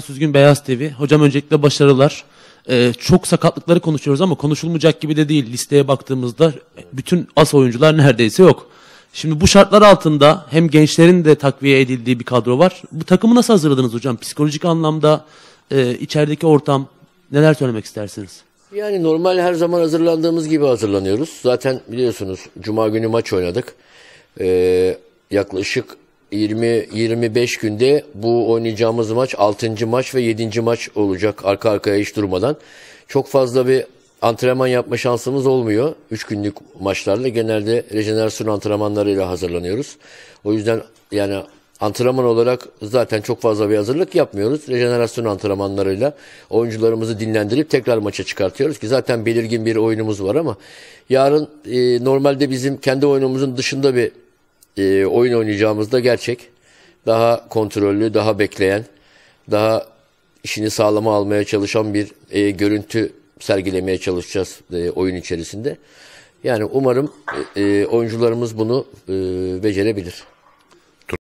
Süzgün Beyaz TV. Hocam öncelikle başarılar. Ee, çok sakatlıkları konuşuyoruz ama konuşulmayacak gibi de değil. Listeye baktığımızda bütün as oyuncular neredeyse yok. Şimdi bu şartlar altında hem gençlerin de takviye edildiği bir kadro var. Bu takımı nasıl hazırladınız hocam? Psikolojik anlamda e, içerideki ortam neler söylemek istersiniz? Yani normal her zaman hazırlandığımız gibi hazırlanıyoruz. Zaten biliyorsunuz Cuma günü maç oynadık. Ee, yaklaşık 20 25 günde bu oynayacağımız maç 6. maç ve 7. maç olacak arka arkaya hiç durmadan. Çok fazla bir antrenman yapma şansımız olmuyor. 3 günlük maçlarla genelde rejenerasyon antrenmanlarıyla hazırlanıyoruz. O yüzden yani antrenman olarak zaten çok fazla bir hazırlık yapmıyoruz. Rejenerasyon antrenmanlarıyla oyuncularımızı dinlendirip tekrar maça çıkartıyoruz ki zaten belirgin bir oyunumuz var ama yarın e, normalde bizim kendi oyunumuzun dışında bir e, oyun oynayacağımız da gerçek. Daha kontrollü, daha bekleyen, daha işini sağlama almaya çalışan bir e, görüntü sergilemeye çalışacağız e, oyun içerisinde. Yani umarım e, e oyuncularımız bunu e, becerebilir.